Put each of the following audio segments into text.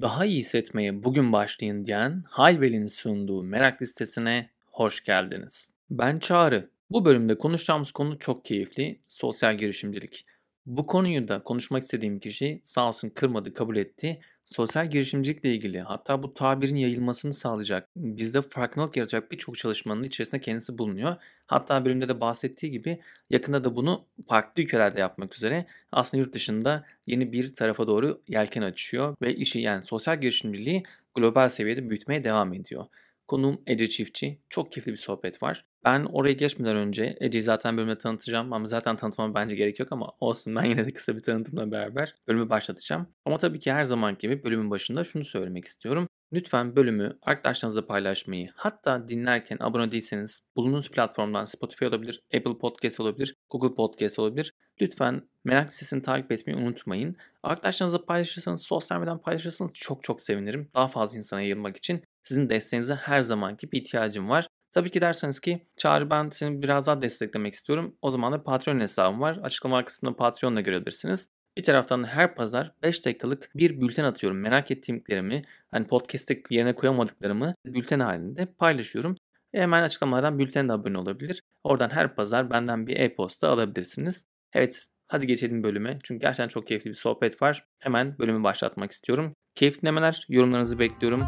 Daha iyi hissetmeye bugün başlayın diyen Hayvel'in sunduğu merak listesine hoş geldiniz. Ben Çağrı. Bu bölümde konuşacağımız konu çok keyifli, sosyal girişimcilik. Bu konuyu da konuşmak istediğim kişi sağ olsun kırmadı, kabul etti. Sosyal girişimcilikle ilgili hatta bu tabirin yayılmasını sağlayacak, bizde farkındalık yaratacak birçok çalışmanın içerisinde kendisi bulunuyor. Hatta bölümde de bahsettiği gibi yakında da bunu farklı ülkelerde yapmak üzere aslında yurt dışında yeni bir tarafa doğru yelken açıyor ve işi yani sosyal girişimciliği global seviyede büyütmeye devam ediyor. Konuğum Ece Çiftçi. Çok keyifli bir sohbet var. Ben oraya geçmeden önce Ece'yi zaten bölümde tanıtacağım ama zaten tanıtmama bence gerek yok ama olsun ben yine de kısa bir tanıtımla beraber bölümü başlatacağım. Ama tabii ki her zaman gibi bölümün başında şunu söylemek istiyorum. Lütfen bölümü arkadaşlarınızla paylaşmayı, hatta dinlerken abone değilseniz bulunduğunuz platformdan Spotify olabilir, Apple Podcast olabilir, Google Podcast olabilir. Lütfen merak sitesini takip etmeyi unutmayın. Arkadaşlarınızla paylaşırsanız, sosyal medyadan paylaşırsanız çok çok sevinirim. Daha fazla insana yayılmak için. Sizin desteğinize her zamanki bir ihtiyacım var. Tabii ki derseniz ki Çağrı ben seni biraz daha desteklemek istiyorum. O zaman da Patreon hesabım var. Açıklama kısmında Patreon'da görebilirsiniz. Bir taraftan her pazar 5 dakikalık bir bülten atıyorum. Merak ettiğimlerimi, hani podcast'te yerine koyamadıklarımı bülten halinde paylaşıyorum. E hemen açıklamalardan bülten de abone olabilir. Oradan her pazar benden bir e-posta alabilirsiniz. Evet hadi geçelim bölüme. Çünkü gerçekten çok keyifli bir sohbet var. Hemen bölümü başlatmak istiyorum. Keyifli dinlemeler, yorumlarınızı bekliyorum.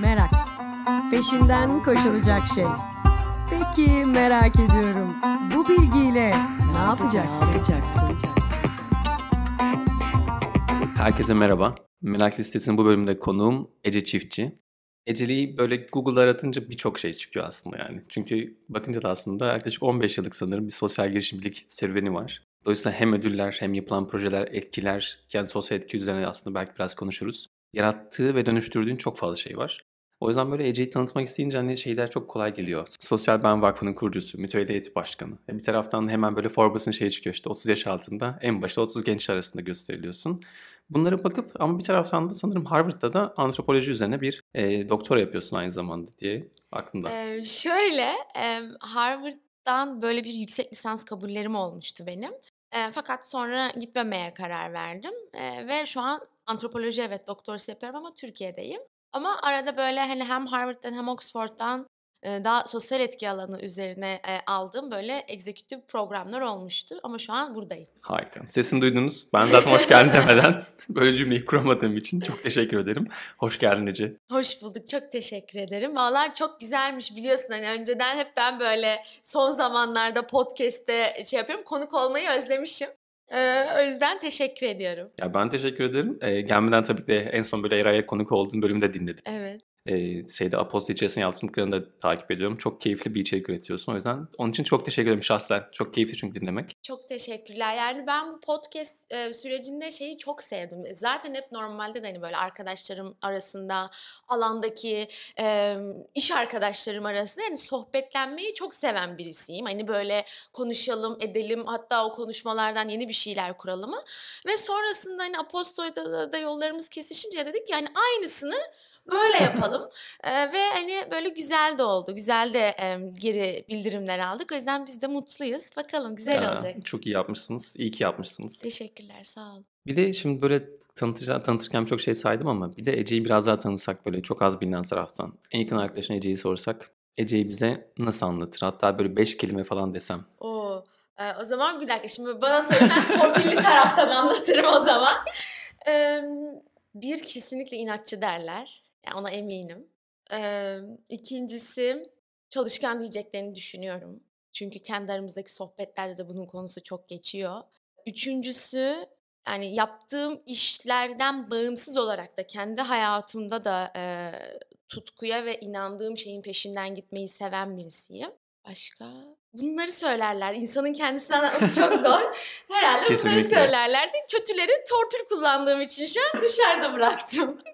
Merak. Peşinden koşulacak şey. Peki merak ediyorum. Bu bilgiyle ne yapacaksın? Ne yapacaksın? Herkese merhaba. Merak listesinin bu bölümde konuğum Ece Çiftçi. Eceli'yi böyle Google'da aratınca birçok şey çıkıyor aslında yani. Çünkü bakınca da aslında yaklaşık 15 yıllık sanırım bir sosyal girişimcilik serüveni var. Dolayısıyla hem ödüller hem yapılan projeler, etkiler, yani sosyal etki üzerine aslında belki biraz konuşuruz yarattığı ve dönüştürdüğün çok fazla şey var. O yüzden böyle Ece'yi tanıtmak isteyince hani şeyler çok kolay geliyor. Sosyal Ben Vakfı'nın kurucusu, mütevellit başkanı. E, bir taraftan hemen böyle Forbes'ın şeyi çıkıyor işte 30 yaş altında en başta 30 genç arasında gösteriliyorsun. Bunlara bakıp ama bir taraftan da sanırım Harvard'da da antropoloji üzerine bir e, doktora yapıyorsun aynı zamanda diye aklımda. Ee, şöyle e, Harvard'dan böyle bir yüksek lisans kabullerim olmuştu benim. E, fakat sonra gitmemeye karar verdim e, ve şu an Antropoloji evet doktorası yapıyorum ama Türkiye'deyim. Ama arada böyle hani hem Harvard'dan hem Oxford'dan e, daha sosyal etki alanı üzerine e, aldığım böyle eksekutif programlar olmuştu. Ama şu an buradayım. Harika. Sesini duydunuz. Ben zaten hoş geldin demeden böyle cümleyi kuramadığım için çok teşekkür ederim. Hoş geldin Ece. Hoş bulduk. Çok teşekkür ederim. Vallahi çok güzelmiş biliyorsun. Hani önceden hep ben böyle son zamanlarda podcast'te şey yapıyorum. Konuk olmayı özlemişim. Ee, o yüzden teşekkür ediyorum. Ya ben teşekkür ederim. Ee, gelmeden tabii ki de en son böyle Eray'a konuk olduğum bölümü de dinledim. Evet e, şeyde Aposto içerisinde yaptıklarını da takip ediyorum. Çok keyifli bir içerik üretiyorsun. O yüzden onun için çok teşekkür ederim şahsen. Çok keyifli çünkü dinlemek. Çok teşekkürler. Yani ben bu podcast e, sürecinde şeyi çok sevdim. E, zaten hep normalde de hani böyle arkadaşlarım arasında alandaki e, iş arkadaşlarım arasında yani sohbetlenmeyi çok seven birisiyim. Hani böyle konuşalım, edelim hatta o konuşmalardan yeni bir şeyler kuralımı Ve sonrasında hani Apostolda da yollarımız kesişince dedik yani aynısını böyle yapalım. e, ve hani böyle güzel de oldu. Güzel de e, geri bildirimler aldık. O yüzden biz de mutluyuz. Bakalım güzel ya, olacak. Çok iyi yapmışsınız. iyi ki yapmışsınız. Teşekkürler. Sağ olun. Bir de şimdi böyle tanıtırken, tanıtırken çok şey saydım ama bir de Ece'yi biraz daha tanısak böyle çok az bilinen taraftan. En yakın arkadaşına Ece'yi sorsak Ece'yi bize nasıl anlatır? Hatta böyle beş kelime falan desem. Oo, e, o zaman bir dakika şimdi bana söylenen torpilli taraftan anlatırım o zaman. E, bir kesinlikle inatçı derler. Yani ona eminim. Ee, ikincisi çalışkan diyeceklerini düşünüyorum. Çünkü kendi aramızdaki sohbetlerde de bunun konusu çok geçiyor. Üçüncüsü yani yaptığım işlerden bağımsız olarak da kendi hayatımda da e, tutkuya ve inandığım şeyin peşinden gitmeyi seven birisiyim. Başka? Bunları söylerler. İnsanın kendisinden anlatması çok zor. Herhalde Kesinlikle. bunları söylerlerdi. Kötüleri torpil kullandığım için şu an dışarıda bıraktım.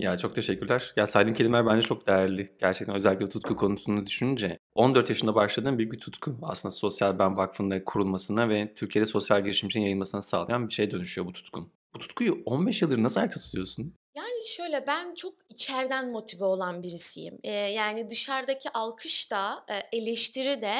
Ya çok teşekkürler. Ya saydığın kelimeler bence çok değerli. Gerçekten özellikle tutku konusunu düşününce 14 yaşında başladığım büyük bir tutku. Aslında Sosyal Ben Vakfı'nda kurulmasına ve Türkiye'de sosyal girişimcinin yayılmasına sağlayan bir şey dönüşüyor bu tutkun. Bu tutkuyu 15 yıldır nasıl ayakta tutuyorsun? Yani şöyle ben çok içeriden motive olan birisiyim. Ee, yani dışarıdaki alkış da e, eleştiri de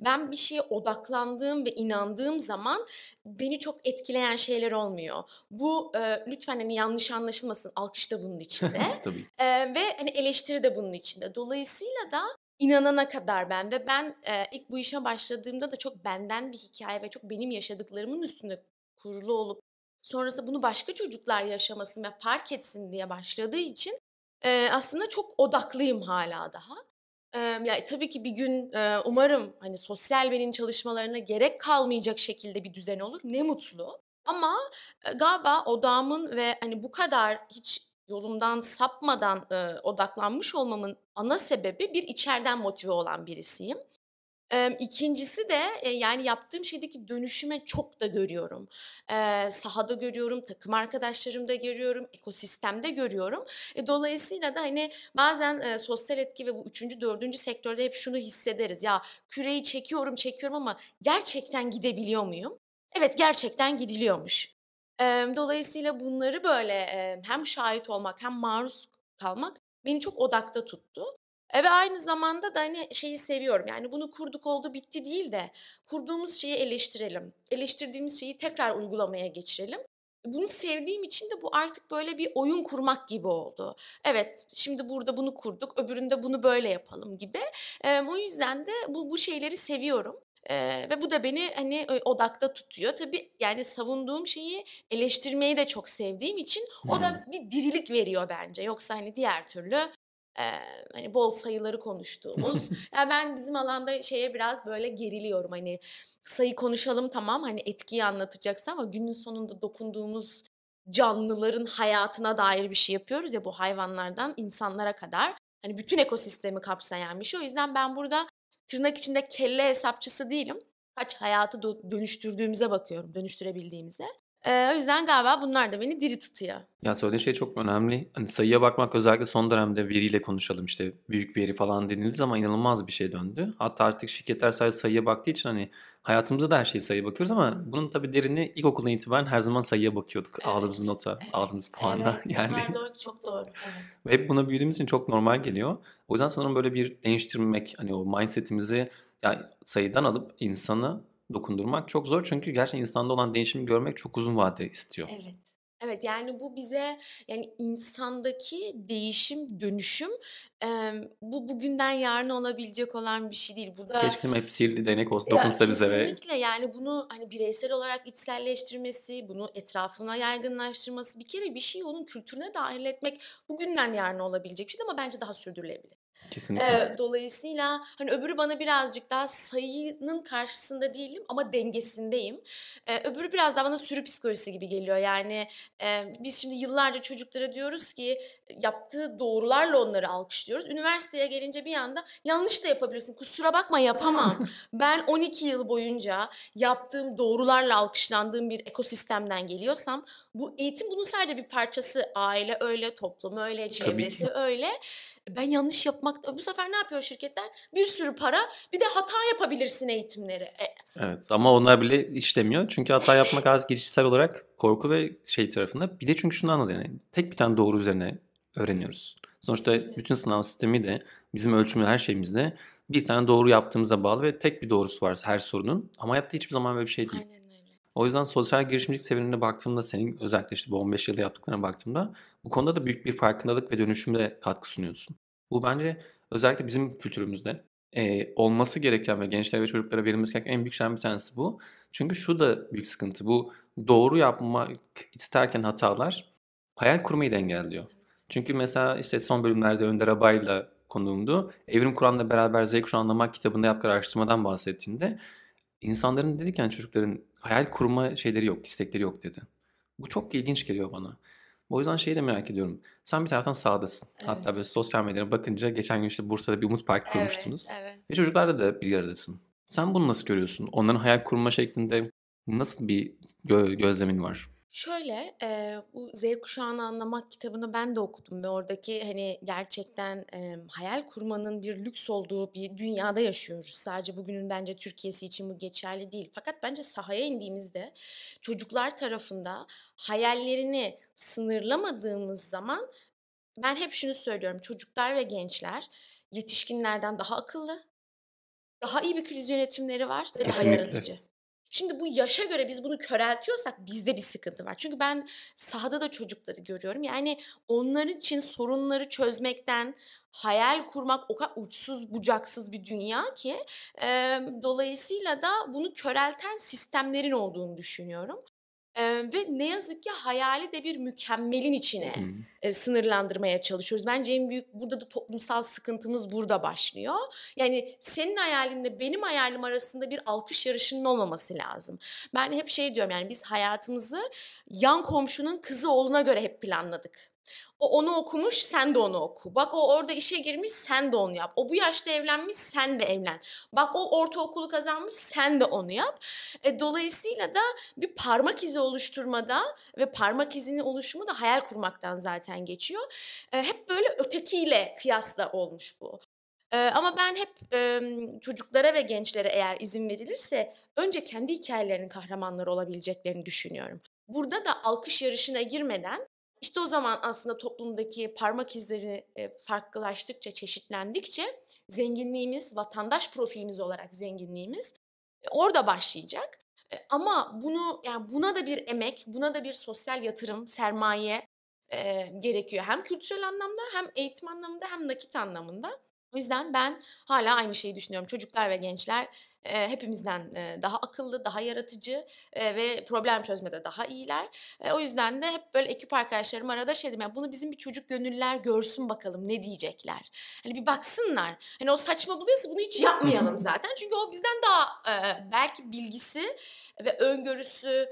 ben bir şeye odaklandığım ve inandığım zaman beni çok etkileyen şeyler olmuyor. Bu e, lütfen hani yanlış anlaşılmasın alkış da bunun içinde. Tabii. E, ve hani eleştiri de bunun içinde. Dolayısıyla da inanana kadar ben ve ben e, ilk bu işe başladığımda da çok benden bir hikaye ve çok benim yaşadıklarımın üstünde kurulu olup sonrasında bunu başka çocuklar yaşamasın ve fark etsin diye başladığı için e, aslında çok odaklıyım hala daha. E, ya tabii ki bir gün e, umarım hani sosyal benim çalışmalarına gerek kalmayacak şekilde bir düzen olur. Ne mutlu. Ama e, galiba odamın ve hani bu kadar hiç yolumdan sapmadan e, odaklanmış olmamın ana sebebi bir içeriden motive olan birisiyim. İkincisi de e, yani yaptığım şeydeki dönüşüme çok da görüyorum. sahada görüyorum, takım arkadaşlarımda görüyorum, ekosistemde görüyorum. E, dolayısıyla da hani bazen sosyal etki ve bu üçüncü, dördüncü sektörde hep şunu hissederiz. Ya küreyi çekiyorum, çekiyorum ama gerçekten gidebiliyor muyum? Evet gerçekten gidiliyormuş. Dolayısıyla bunları böyle hem şahit olmak hem maruz kalmak beni çok odakta tuttu. E ve aynı zamanda da hani şeyi seviyorum. Yani bunu kurduk oldu bitti değil de kurduğumuz şeyi eleştirelim. Eleştirdiğimiz şeyi tekrar uygulamaya geçirelim. Bunu sevdiğim için de bu artık böyle bir oyun kurmak gibi oldu. Evet şimdi burada bunu kurduk öbüründe bunu böyle yapalım gibi. E, o yüzden de bu, bu şeyleri seviyorum. Ee, ve bu da beni hani odakta tutuyor. Tabii yani savunduğum şeyi eleştirmeyi de çok sevdiğim için hmm. o da bir dirilik veriyor bence. Yoksa hani diğer türlü e, hani bol sayıları konuştuğumuz. yani ben bizim alanda şeye biraz böyle geriliyorum hani sayı konuşalım tamam hani etkiyi anlatacaksın ama günün sonunda dokunduğumuz canlıların hayatına dair bir şey yapıyoruz ya bu hayvanlardan insanlara kadar. Hani bütün ekosistemi kapsayan bir şey. O yüzden ben burada tırnak içinde kelle hesapçısı değilim. Kaç hayatı dönüştürdüğümüze bakıyorum, dönüştürebildiğimize. Ee, o yüzden galiba bunlar da beni diri tutuyor. Ya söylediğin şey çok önemli. Hani sayıya bakmak özellikle son dönemde veriyle konuşalım işte büyük veri falan denildi ama inanılmaz bir şey döndü. Hatta artık şirketler sadece sayıya baktığı için hani hayatımızda da her şeyi sayıya bakıyoruz ama bunun tabii derini ilkokuldan itibaren her zaman sayıya bakıyorduk. Evet. Aldığımız nota, evet. aldığımız puanda evet. yani. Evet, doğru, çok doğru. Evet. Ve hep buna büyüdüğümüz için çok normal geliyor. O yüzden sanırım böyle bir değiştirmek hani o mindsetimizi yani sayıdan alıp insanı dokundurmak çok zor çünkü gerçekten insanda olan değişimi görmek çok uzun vade istiyor. Evet. Evet yani bu bize yani insandaki değişim, dönüşüm e, bu bugünden yarına olabilecek olan bir şey değil. Burada Keşke hepsi denek olsa dokunsa bize. Kesinlikle yani bunu hani bireysel olarak içselleştirmesi, bunu etrafına yaygınlaştırması bir kere bir şeyi onun kültürüne dahil etmek bugünden yarına olabilecek bir şey ama bence daha sürdürülebilir. Kesinlikle. Ee, dolayısıyla hani öbürü bana birazcık daha sayının karşısında değilim ama dengesindeyim. Ee, öbürü biraz daha bana sürü psikolojisi gibi geliyor. Yani e, biz şimdi yıllarca çocuklara diyoruz ki yaptığı doğrularla onları alkışlıyoruz. Üniversiteye gelince bir anda yanlış da yapabilirsin. Kusura bakma yapamam. ben 12 yıl boyunca yaptığım doğrularla alkışlandığım bir ekosistemden geliyorsam bu eğitim bunun sadece bir parçası. Aile öyle, toplum öyle, çevresi öyle. E, ben yanlış yapmak Bu sefer ne yapıyor şirketler? Bir sürü para bir de hata yapabilirsin eğitimleri. E, evet ama onlar bile işlemiyor. Çünkü hata yapmak az kişisel olarak korku ve şey tarafında. Bir de çünkü şunu anladın yani. Tek bir tane doğru üzerine öğreniyoruz. Sonuçta Kesinlikle. bütün sınav sistemi de bizim ölçümü her şeyimizde bir tane doğru yaptığımıza bağlı ve tek bir doğrusu var her sorunun. Ama hayatta hiçbir zaman böyle bir şey değil. Aynen. O yüzden sosyal girişimcilik sevinimine baktığımda senin özellikle işte bu 15 yılda yaptıklarına baktığımda bu konuda da büyük bir farkındalık ve dönüşümde katkı sunuyorsun. Bu bence özellikle bizim kültürümüzde e, olması gereken ve gençlere ve çocuklara verilmesi gereken en büyük şeylerden bir tanesi bu. Çünkü şu da büyük sıkıntı bu doğru yapmak isterken hatalar hayal kurmayı da engelliyor. Çünkü mesela işte son bölümlerde Önder Abay'la konuğumdu. Evrim Kur'an'la beraber Z kuşağı anlamak kitabında yaptığı araştırmadan bahsettiğinde insanların dedik yani çocukların hayal kurma şeyleri yok, istekleri yok dedi. Bu çok ilginç geliyor bana. O yüzden şeyi de merak ediyorum. Sen bir taraftan sağdasın. Evet. Hatta böyle sosyal medyaya bakınca geçen gün işte Bursa'da bir Umut Park kurmuştunuz. Evet, evet. Ve çocuklarla da bir aradasın. Sen bunu nasıl görüyorsun? Onların hayal kurma şeklinde nasıl bir gö- gözlemin var? Şöyle e, bu Z kuşağını anlamak kitabını ben de okudum ve oradaki hani gerçekten e, hayal kurmanın bir lüks olduğu bir dünyada yaşıyoruz. Sadece bugünün bence Türkiye'si için bu geçerli değil. Fakat bence sahaya indiğimizde çocuklar tarafında hayallerini sınırlamadığımız zaman ben hep şunu söylüyorum. Çocuklar ve gençler yetişkinlerden daha akıllı, daha iyi bir kriz yönetimleri var ve daha yaratıcı. Şimdi bu yaşa göre biz bunu köreltiyorsak bizde bir sıkıntı var. Çünkü ben sahada da çocukları görüyorum. Yani onlar için sorunları çözmekten hayal kurmak o kadar uçsuz bucaksız bir dünya ki e, dolayısıyla da bunu körelten sistemlerin olduğunu düşünüyorum. Ee, ve ne yazık ki hayali de bir mükemmelin içine hmm. e, sınırlandırmaya çalışıyoruz. Bence en büyük burada da toplumsal sıkıntımız burada başlıyor. Yani senin hayalinle benim hayalim arasında bir alkış yarışının olmaması lazım. Ben hep şey diyorum yani biz hayatımızı yan komşunun kızı oğluna göre hep planladık. O onu okumuş, sen de onu oku. Bak o orada işe girmiş, sen de onu yap. O bu yaşta evlenmiş, sen de evlen. Bak o ortaokulu kazanmış, sen de onu yap. E, dolayısıyla da bir parmak izi oluşturmada ve parmak izinin oluşumu da hayal kurmaktan zaten geçiyor. E, hep böyle ötekiyle kıyasla olmuş bu. E, ama ben hep e, çocuklara ve gençlere eğer izin verilirse önce kendi hikayelerinin kahramanları olabileceklerini düşünüyorum. Burada da alkış yarışına girmeden işte o zaman aslında toplumdaki parmak izleri e, farklılaştıkça, çeşitlendikçe zenginliğimiz, vatandaş profilimiz olarak zenginliğimiz e, orada başlayacak. E, ama bunu yani buna da bir emek, buna da bir sosyal yatırım, sermaye e, gerekiyor. Hem kültürel anlamda, hem eğitim anlamında, hem nakit anlamında. O yüzden ben hala aynı şeyi düşünüyorum. Çocuklar ve gençler e, hepimizden e, daha akıllı, daha yaratıcı e, ve problem çözmede daha iyiler. E, o yüzden de hep böyle ekip arkadaşlarım arada şey dedim yani bunu bizim bir çocuk gönüller görsün bakalım ne diyecekler. Hani bir baksınlar. Hani o saçma buluyorsa bunu hiç yapmayalım zaten. Çünkü o bizden daha e, belki bilgisi ve öngörüsü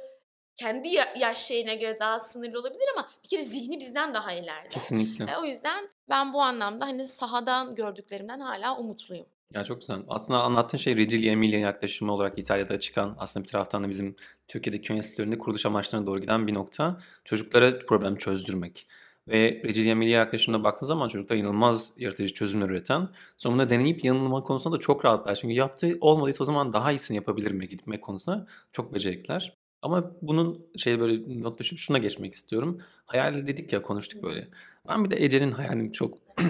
kendi yaş şeyine göre daha sınırlı olabilir ama bir kere zihni bizden daha ileride. Kesinlikle. E, o yüzden ben bu anlamda hani sahadan gördüklerimden hala umutluyum. Ya çok güzel. Aslında anlattığın şey Reggio Emilia yaklaşımı olarak İtalya'da çıkan aslında bir taraftan da bizim Türkiye'deki köy enstitülerinde kuruluş amaçlarına doğru giden bir nokta. Çocuklara problem çözdürmek. Ve Reggio Emilia yaklaşımına baktığınız zaman çocuklar inanılmaz yaratıcı çözümler üreten. Sonunda deneyip yanılma konusunda da çok rahatlar. Çünkü yaptığı olmadıysa o zaman daha iyisini yapabilir mi gitmek konusunda çok becerikler Ama bunun şey böyle not düşüp şuna geçmek istiyorum. Hayal dedik ya konuştuk böyle. Ben bir de Ece'nin hayalini çok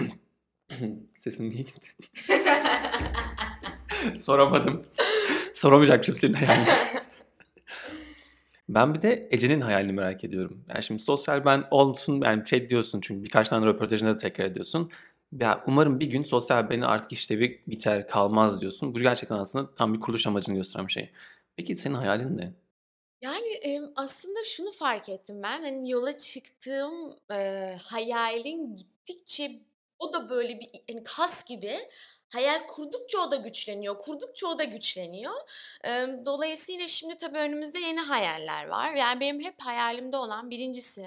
Sesin niye gitti? Soramadım. Soramayacaktım senin hayalini. ben bir de Ece'nin hayalini merak ediyorum. Yani şimdi sosyal ben olsun yani şey diyorsun çünkü birkaç tane röportajında da tekrar ediyorsun. Ya umarım bir gün sosyal beni artık işlevi biter kalmaz diyorsun. Bu gerçekten aslında tam bir kuruluş amacını gösteren bir şey. Peki senin hayalin ne? Yani aslında şunu fark ettim ben. Hani yola çıktığım e, hayalin gittikçe o da böyle bir yani kas gibi hayal kurdukça o da güçleniyor, kurdukça o da güçleniyor. Dolayısıyla şimdi tabii önümüzde yeni hayaller var. Yani benim hep hayalimde olan birincisi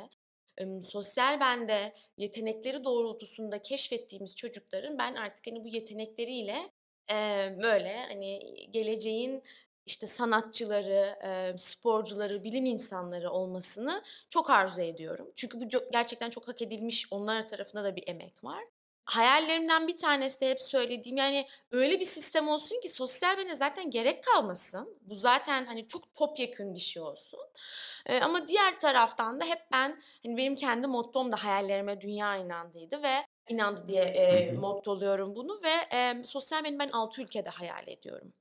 sosyal bende yetenekleri doğrultusunda keşfettiğimiz çocukların ben artık hani bu yetenekleriyle böyle hani geleceğin işte sanatçıları, sporcuları, bilim insanları olmasını çok arzu ediyorum. Çünkü bu gerçekten çok hak edilmiş onlar tarafında da bir emek var hayallerimden bir tanesi de hep söylediğim yani öyle bir sistem olsun ki sosyal bene zaten gerek kalmasın. Bu zaten hani çok topyekün bir şey olsun. Ee, ama diğer taraftan da hep ben hani benim kendi mottom da hayallerime dünya inandıydı ve inandı diye e, motto bunu ve e, sosyal beni ben altı ülkede hayal ediyorum.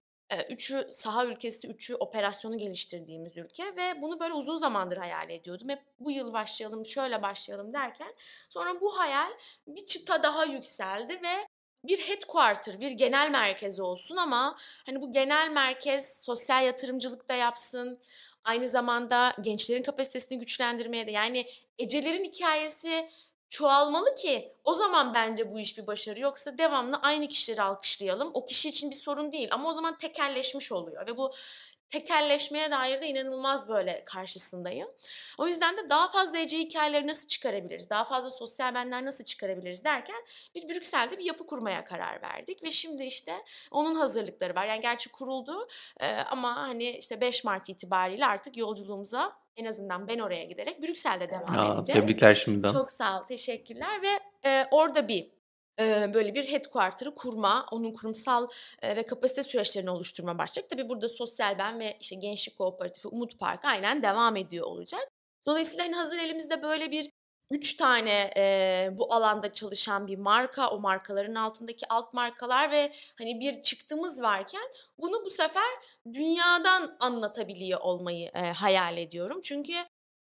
Üçü saha ülkesi, üçü operasyonu geliştirdiğimiz ülke ve bunu böyle uzun zamandır hayal ediyordum. Hep bu yıl başlayalım, şöyle başlayalım derken sonra bu hayal bir çıta daha yükseldi ve bir headquarter, bir genel merkez olsun ama hani bu genel merkez sosyal yatırımcılık da yapsın. Aynı zamanda gençlerin kapasitesini güçlendirmeye de yani Ece'lerin hikayesi çoğalmalı ki o zaman bence bu iş bir başarı. Yoksa devamlı aynı kişileri alkışlayalım. O kişi için bir sorun değil ama o zaman tekelleşmiş oluyor ve bu tekelleşmeye dair de inanılmaz böyle karşısındayım. O yüzden de daha fazla Ece hikayeleri nasıl çıkarabiliriz, daha fazla sosyal benler nasıl çıkarabiliriz derken bir Brüksel'de bir yapı kurmaya karar verdik ve şimdi işte onun hazırlıkları var. Yani gerçi kuruldu ama hani işte 5 Mart itibariyle artık yolculuğumuza en azından ben oraya giderek Brüksel'de devam Aa, edeceğiz. Tebrikler şimdiden. Çok sağ ol, teşekkürler ve e, orada bir e, böyle bir headquarter'ı kurma, onun kurumsal e, ve kapasite süreçlerini oluşturma başlayacak. Tabii burada sosyal ben ve işte Gençlik Kooperatifi Umut Park aynen devam ediyor olacak. Dolayısıyla hani hazır elimizde böyle bir 3 tane e, bu alanda çalışan bir marka, o markaların altındaki alt markalar ve hani bir çıktığımız varken bunu bu sefer dünyadan anlatabiliyor olmayı e, hayal ediyorum. Çünkü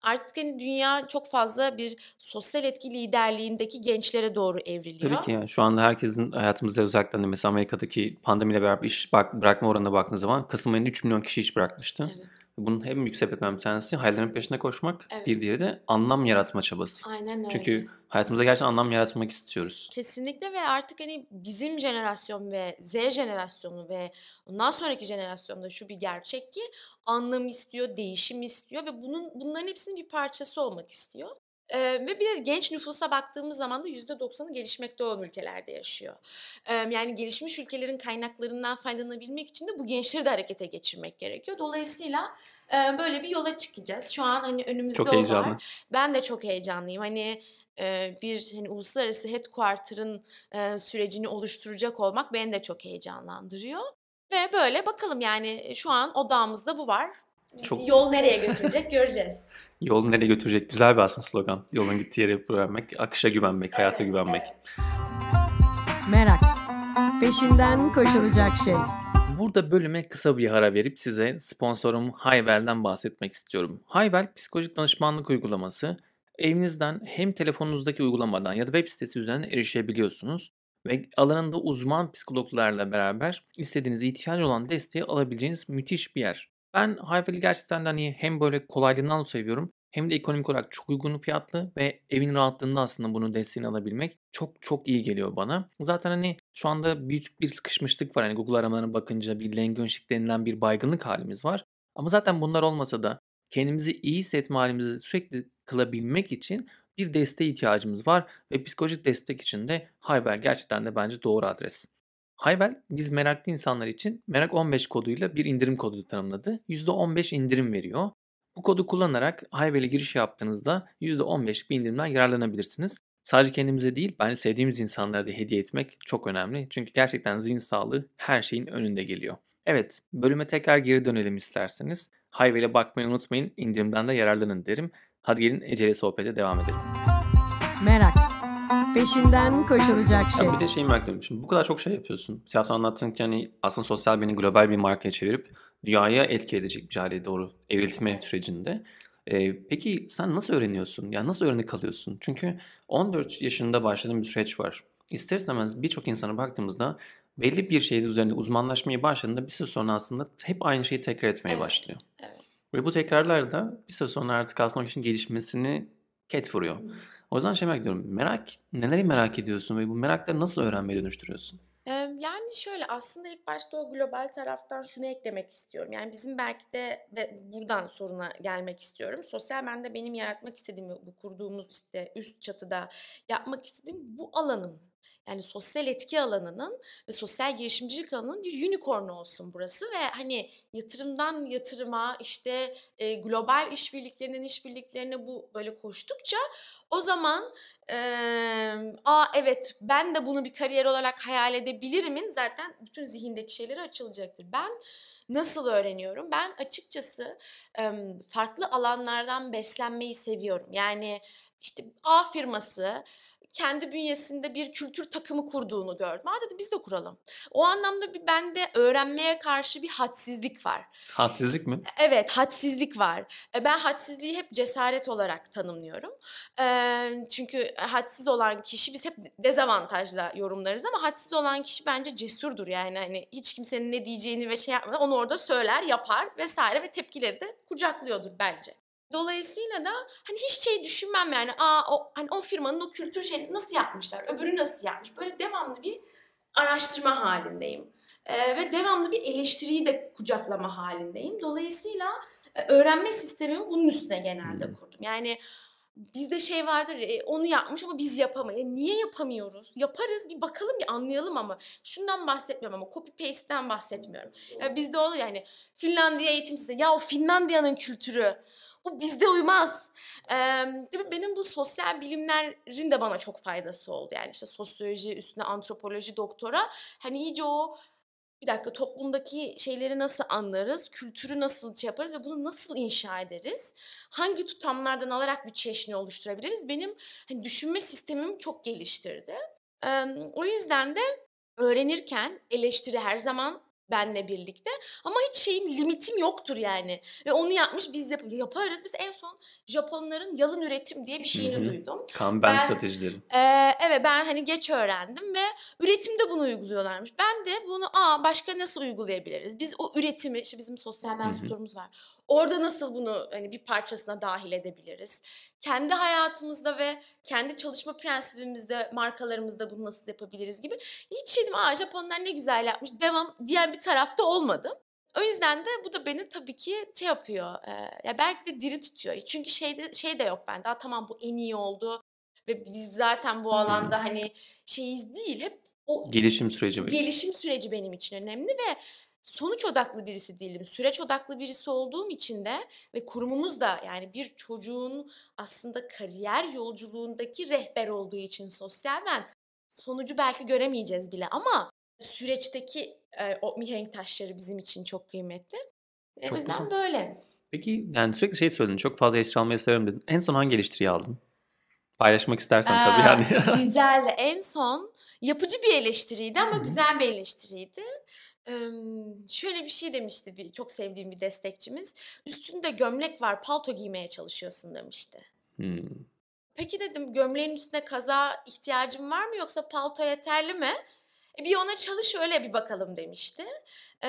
artık hani dünya çok fazla bir sosyal etki liderliğindeki gençlere doğru evriliyor. Tabii ki yani şu anda herkesin hayatımızda özellikle hani, mesela Amerika'daki pandemiyle beraber iş bırakma oranına baktığınız zaman Kasım ayında 3 milyon kişi iş bırakmıştı. Evet. Bunun hem büyük sebeplerinden bir tanesi hayallerin peşinde koşmak. Evet. Bir diğeri de anlam yaratma çabası. Aynen öyle. Çünkü hayatımıza gerçekten anlam yaratmak istiyoruz. Kesinlikle ve artık hani bizim jenerasyon ve Z jenerasyonu ve ondan sonraki jenerasyonda şu bir gerçek ki anlam istiyor, değişim istiyor ve bunun bunların hepsinin bir parçası olmak istiyor ee, ve bir genç nüfusa baktığımız zaman da %90'ı gelişmekte olan ülkelerde yaşıyor. ee, yani gelişmiş ülkelerin kaynaklarından faydalanabilmek için de bu gençleri de harekete geçirmek gerekiyor. Dolayısıyla e, böyle bir yola çıkacağız. Şu an hani önümüzde çok o heyecanlı. var. Ben de çok heyecanlıyım. Hani bir hani uluslararası headquarter'ın e, sürecini oluşturacak olmak beni de çok heyecanlandırıyor. Ve böyle bakalım yani şu an odağımızda bu var. Bizi çok... yol nereye götürecek göreceğiz. Yol nereye götürecek? Güzel bir aslında slogan. Yolun gittiği yere güvenmek, akışa güvenmek, hayata güvenmek. Merak. Peşinden koşulacak şey. Burada bölüme kısa bir ara verip size sponsorum Hayvel'den bahsetmek istiyorum. Hayvel psikolojik danışmanlık uygulaması. Evinizden hem telefonunuzdaki uygulamadan ya da web sitesi üzerinden erişebiliyorsunuz ve alanında uzman psikologlarla beraber istediğiniz ihtiyacı olan desteği alabileceğiniz müthiş bir yer. Ben Hayfel'i gerçekten de hani hem böyle kolaylığından seviyorum hem de ekonomik olarak çok uygun fiyatlı ve evin rahatlığında aslında bunun desteğini alabilmek çok çok iyi geliyor bana. Zaten hani şu anda büyük bir sıkışmışlık var. Hani Google aramalarına bakınca bir lengönşik denilen bir baygınlık halimiz var. Ama zaten bunlar olmasa da kendimizi iyi hissetme halimizi sürekli kılabilmek için bir desteğe ihtiyacımız var ve psikolojik destek için de Haybel gerçekten de bence doğru adres. Hayvel biz meraklı insanlar için merak 15 koduyla bir indirim kodu tanımladı. %15 indirim veriyor. Bu kodu kullanarak Hayvel'e giriş yaptığınızda %15 bir indirimden yararlanabilirsiniz. Sadece kendimize değil bence sevdiğimiz insanlara da hediye etmek çok önemli. Çünkü gerçekten zihin sağlığı her şeyin önünde geliyor. Evet bölüme tekrar geri dönelim isterseniz. Hayvel'e bakmayı unutmayın indirimden de yararlanın derim. Hadi gelin ecele sohbete devam edelim. Merak peşinden koşulacak şey. Ya bir de şeyi merak ediyorum. Şimdi bu kadar çok şey yapıyorsun. Siyasal anlattın ki hani aslında sosyal beni global bir markaya çevirip dünyaya etki edecek cariye doğru evriltme sürecinde. Ee, peki sen nasıl öğreniyorsun? Yani nasıl örnek alıyorsun? Çünkü 14 yaşında başladığın bir süreç var. İster istemez birçok insana baktığımızda belli bir şeyin üzerinde uzmanlaşmaya başladığında bir süre sonra aslında hep aynı şeyi tekrar etmeye evet, başlıyor. Evet. Ve bu tekrarlar da bir süre sonra artık aslında o kişinin gelişmesini ket vuruyor. Hmm. O yüzden şey merak ediyorum. Merak, neleri merak ediyorsun ve bu merakları nasıl öğrenmeye dönüştürüyorsun? Yani şöyle aslında ilk başta o global taraftan şunu eklemek istiyorum. Yani bizim belki de ve buradan soruna gelmek istiyorum. Sosyal bende benim yaratmak istediğim bu kurduğumuz işte üst çatıda yapmak istediğim bu alanın yani sosyal etki alanının ve sosyal girişimcilik alanının bir unicorn olsun burası ve hani yatırımdan yatırıma işte e, global işbirliklerinin işbirliklerine bu böyle koştukça o zaman e, aa evet ben de bunu bir kariyer olarak hayal edebilirimin zaten bütün zihindeki şeyleri açılacaktır. Ben nasıl öğreniyorum? Ben açıkçası e, farklı alanlardan beslenmeyi seviyorum. Yani işte A firması kendi bünyesinde bir kültür takımı kurduğunu gördüm. Aa dedim biz de kuralım. O anlamda bir bende öğrenmeye karşı bir hadsizlik var. Hadsizlik mi? E, evet hadsizlik var. E, ben hadsizliği hep cesaret olarak tanımlıyorum. E, çünkü hadsiz olan kişi biz hep dezavantajla yorumlarız ama hadsiz olan kişi bence cesurdur. Yani hani hiç kimsenin ne diyeceğini ve şey yapmadan onu orada söyler, yapar vesaire ve tepkileri de kucaklıyordur bence. Dolayısıyla da hani hiç şey düşünmem yani aa o hani o firmanın o kültür şey nasıl yapmışlar, öbürü nasıl yapmış. Böyle devamlı bir araştırma halindeyim. Ee, ve devamlı bir eleştiriyi de kucaklama halindeyim. Dolayısıyla e, öğrenme sistemimi bunun üstüne genelde hmm. kurdum. Yani bizde şey vardır e, onu yapmış ama biz yapamayız. E, niye yapamıyoruz? Yaparız bir bakalım bir anlayalım ama. Şundan bahsetmiyorum ama copy paste'den bahsetmiyorum. E, bizde olur yani Finlandiya eğitim size ya o Finlandiya'nın kültürü bu bizde uymaz. Ee, benim bu sosyal bilimlerin de bana çok faydası oldu. Yani işte sosyoloji, üstüne antropoloji, doktora. Hani iyice o bir dakika toplumdaki şeyleri nasıl anlarız, kültürü nasıl şey yaparız ve bunu nasıl inşa ederiz? Hangi tutamlardan alarak bir çeşni oluşturabiliriz? Benim hani düşünme sistemimi çok geliştirdi. Ee, o yüzden de öğrenirken eleştiri her zaman benle birlikte. Ama hiç şeyim limitim yoktur yani. Ve onu yapmış biz yap yaparız. Biz en son Japonların yalın üretim diye bir şeyini duydum. Kan ben, ben stratejileri. E, evet ben hani geç öğrendim ve üretimde bunu uyguluyorlarmış. Ben de bunu aa başka nasıl uygulayabiliriz? Biz o üretimi işte bizim sosyal mühendis var. Orada nasıl bunu hani bir parçasına dahil edebiliriz? Kendi hayatımızda ve kendi çalışma prensibimizde, markalarımızda bunu nasıl yapabiliriz gibi. Hiç şey dedim, aa Japonlar ne güzel yapmış, devam diyen bir tarafta olmadım. O yüzden de bu da beni tabii ki şey yapıyor. E, ya belki de diri tutuyor. Çünkü şey de şey de yok bende. Aa, tamam bu en iyi oldu ve biz zaten bu alanda hani şeyiz değil. Hep o gelişim süreci benim. gelişim süreci benim için önemli ve sonuç odaklı birisi değilim. Süreç odaklı birisi olduğum için de ve kurumumuz da yani bir çocuğun aslında kariyer yolculuğundaki rehber olduğu için sosyal ben sonucu belki göremeyeceğiz bile ama süreçteki e, o mihenk taşları bizim için çok kıymetli. E, çok o yüzden güzel. böyle. Peki yani sürekli şey söyledin çok fazla eleştiri almayı severim dedin. En son hangi eleştiriyi aldın? Paylaşmak istersen ee, tabii yani. Güzel. En son yapıcı bir eleştiriydi ama Hı-hı. güzel bir eleştiriydi şöyle bir şey demişti bir çok sevdiğim bir destekçimiz. Üstünde gömlek var, palto giymeye çalışıyorsun demişti. Hmm. Peki dedim gömleğin üstüne kaza ihtiyacım var mı yoksa palto yeterli mi? E bir ona çalış öyle bir bakalım demişti. E,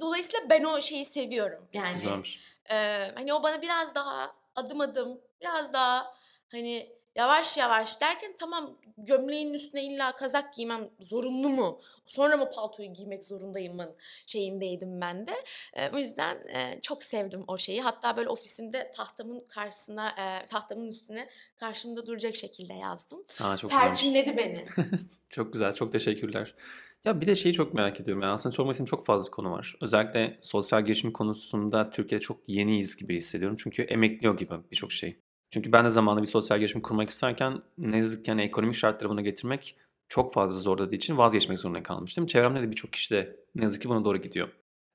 dolayısıyla ben o şeyi seviyorum. Yani Güzelmiş. E, hani o bana biraz daha adım adım biraz daha hani Yavaş yavaş derken tamam gömleğin üstüne illa kazak giymem zorunlu mu? Sonra mı paltoyu giymek zorundayımın şeyindeydim ben de. E, o yüzden e, çok sevdim o şeyi. Hatta böyle ofisimde tahtamın karşısına, e, tahtamın üstüne karşımda duracak şekilde yazdım. Aa, çok Perçinledi beni. çok güzel, çok teşekkürler. Ya bir de şeyi çok merak ediyorum. Yani aslında sormak istediğim çok fazla konu var. Özellikle sosyal girişim konusunda Türkiye'de çok yeniyiz gibi hissediyorum. Çünkü emekliyor gibi birçok şey. Çünkü ben de zamanında bir sosyal girişim kurmak isterken ne yazık ki yani ekonomik şartları buna getirmek çok fazla zorladığı için vazgeçmek zorunda kalmıştım. Çevremde de birçok kişi de ne yazık ki buna doğru gidiyor.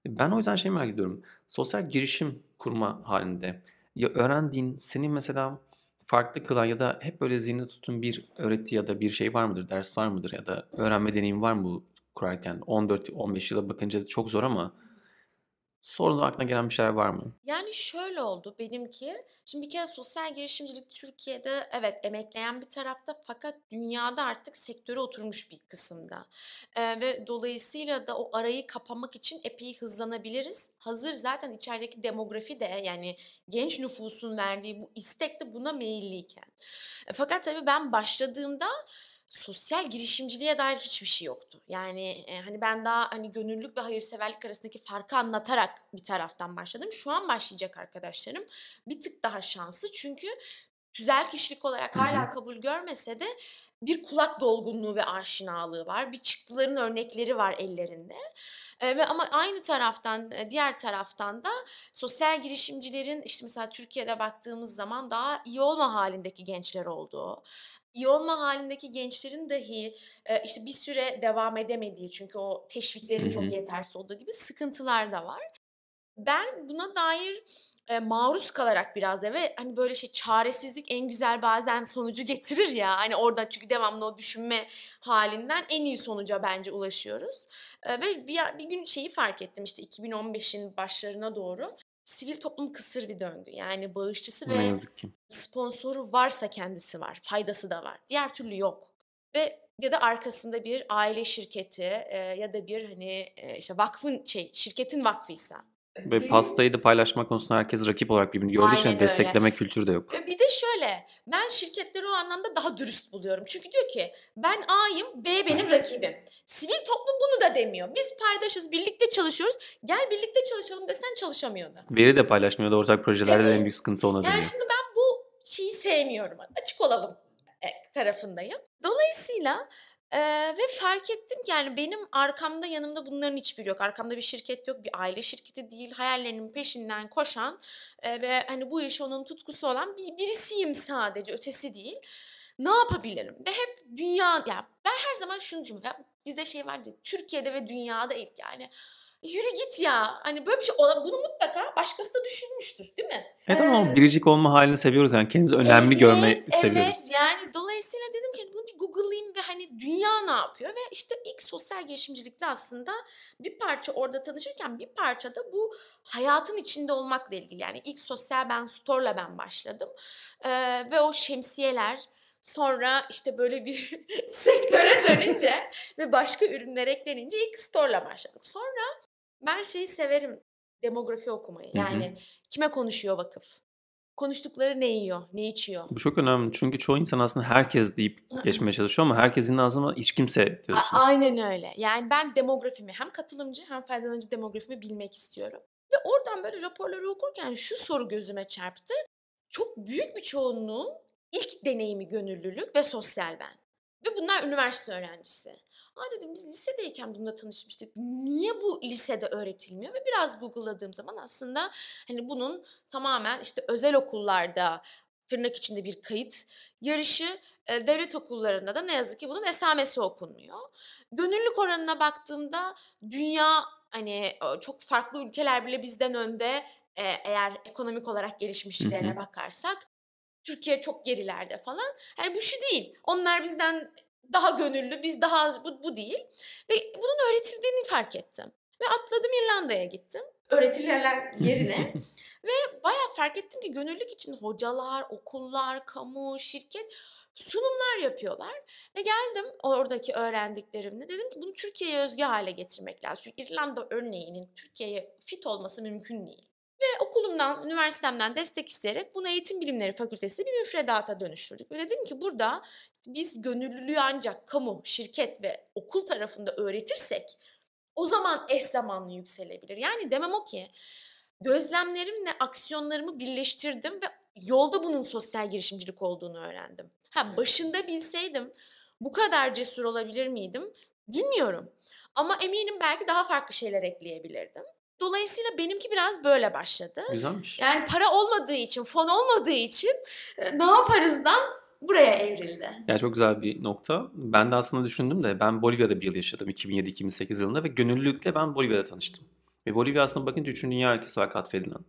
Ben o yüzden şey merak ediyorum. Sosyal girişim kurma halinde ya öğrendiğin senin mesela farklı kılan ya da hep böyle zihinde tutun bir öğreti ya da bir şey var mıdır? Ders var mıdır? Ya da öğrenme deneyim var mı bu kurarken? 14-15 yıla bakınca çok zor ama Sonradan aklına gelen bir şeyler var mı? Yani şöyle oldu benimki. Şimdi bir kere sosyal girişimcilik Türkiye'de evet emekleyen bir tarafta fakat dünyada artık sektöre oturmuş bir kısımda. Ee, ve dolayısıyla da o arayı kapamak için epey hızlanabiliriz. Hazır zaten içerideki demografi de yani genç nüfusun verdiği bu istek de buna meyilliyken. E, fakat tabii ben başladığımda sosyal girişimciliğe dair hiçbir şey yoktu. Yani e, hani ben daha hani gönüllülük ve hayırseverlik arasındaki farkı anlatarak bir taraftan başladım. Şu an başlayacak arkadaşlarım bir tık daha şanslı çünkü güzel kişilik olarak hala kabul görmese de bir kulak dolgunluğu ve aşinalığı var. Bir çıktıların örnekleri var ellerinde. E, ve ama aynı taraftan e, diğer taraftan da sosyal girişimcilerin işte mesela Türkiye'de baktığımız zaman daha iyi olma halindeki gençler olduğu, iyi olma halindeki gençlerin dahi e, işte bir süre devam edemediği çünkü o teşviklerin çok yetersiz olduğu gibi sıkıntılar da var. Ben buna dair e, maruz kalarak biraz da ve hani böyle şey çaresizlik en güzel bazen sonucu getirir ya. Hani orada çünkü devamlı o düşünme halinden en iyi sonuca bence ulaşıyoruz. E, ve bir, bir gün şeyi fark ettim işte 2015'in başlarına doğru sivil toplum kısır bir döngü. Yani bağışçısı ne ve sponsoru varsa kendisi var. Faydası da var. Diğer türlü yok. Ve ya da arkasında bir aile şirketi e, ya da bir hani e, işte vakfın şey şirketin vakfıysa ve ee, pastayı da paylaşma konusunda herkes rakip olarak birbirini gördüğü için destekleme kültürü de yok. Ee, bir de şöyle ben şirketleri o anlamda daha dürüst buluyorum. Çünkü diyor ki ben A'yım B benim Evet. rakibim. Sivil toplum bunu da demiyor. Biz paydaşız birlikte çalışıyoruz. Gel birlikte çalışalım desen çalışamıyordu. Veri de paylaşmıyordu. Ortak projelerde en büyük sıkıntı ona dönüyor. Yani şimdi ben bu şeyi sevmiyorum. Açık olalım e, tarafındayım. Dolayısıyla ee, ve fark ettim ki yani benim arkamda yanımda bunların hiçbiri yok. Arkamda bir şirket yok, bir aile şirketi değil. Hayallerinin peşinden koşan e, ve hani bu iş onun tutkusu olan bir, birisiyim sadece, ötesi değil. Ne yapabilirim? ve hep dünya, ya ben her zaman şunu diyorum. Ya bizde şey vardı, Türkiye'de ve dünyada ilk yani yürü git ya. Hani böyle bir şey olan bunu mutlaka başkası da düşünmüştür değil mi? Evet ama biricik olma halini seviyoruz yani kendimizi önemli evet, görmeyi seviyoruz. Evet yani dolayısıyla dedim ki Google'layım ve hani dünya ne yapıyor ve işte ilk sosyal girişimcilikle aslında bir parça orada tanışırken bir parça da bu hayatın içinde olmakla ilgili. Yani ilk sosyal ben store'la ben başladım ee, ve o şemsiyeler sonra işte böyle bir sektöre dönünce ve başka ürünler eklenince ilk store'la başladık. Sonra ben şeyi severim demografi okumayı. Yani hı hı. kime konuşuyor vakıf? konuştukları ne yiyor, ne içiyor. Bu çok önemli çünkü çoğu insan aslında herkes deyip geçmeye çalışıyor ama herkesin ağzına hiç kimse diyorsun. A- aynen öyle. Yani ben demografimi hem katılımcı hem faydalanıcı demografimi bilmek istiyorum. Ve oradan böyle raporları okurken şu soru gözüme çarptı. Çok büyük bir çoğunluğun ilk deneyimi gönüllülük ve sosyal ben. Ve bunlar üniversite öğrencisi. Aa dedim biz lisedeyken bununla tanışmıştık. Niye bu lisede öğretilmiyor? Ve biraz google'ladığım zaman aslında hani bunun tamamen işte özel okullarda tırnak içinde bir kayıt yarışı e, devlet okullarında da ne yazık ki bunun esamesi okunmuyor. Gönüllülük oranına baktığımda dünya hani çok farklı ülkeler bile bizden önde e, eğer ekonomik olarak gelişmişlerine bakarsak Türkiye çok gerilerde falan. Yani bu şu değil. Onlar bizden daha gönüllü, biz daha az bu, bu değil. Ve bunun öğretildiğini fark ettim. Ve atladım İrlanda'ya gittim. Öğretilenler yerine. Ve bayağı fark ettim ki gönüllülük için hocalar, okullar, kamu, şirket sunumlar yapıyorlar. Ve geldim oradaki öğrendiklerimle dedim ki bunu Türkiye'ye özgü hale getirmek lazım. Çünkü İrlanda örneğinin Türkiye'ye fit olması mümkün değil. Ve okulumdan, üniversitemden destek isteyerek bunu eğitim bilimleri fakültesinde bir müfredata dönüştürdük. Ve dedim ki burada biz gönüllülüğü ancak kamu, şirket ve okul tarafında öğretirsek o zaman eş zamanlı yükselebilir. Yani demem o ki gözlemlerimle aksiyonlarımı birleştirdim ve yolda bunun sosyal girişimcilik olduğunu öğrendim. Ha başında bilseydim bu kadar cesur olabilir miydim? Bilmiyorum. Ama eminim belki daha farklı şeyler ekleyebilirdim. Dolayısıyla benimki biraz böyle başladı. Güzelmiş. Yani para olmadığı için, fon olmadığı için e, ne yaparızdan buraya evrildi. Yani çok güzel bir nokta. Ben de aslında düşündüm de ben Bolivya'da bir yıl yaşadım 2007-2008 yılında ve gönüllülükle ben Bolivya'da tanıştım. Ve Bolivya aslında bakınca 3. Dünya ülkesi olarak atfedilen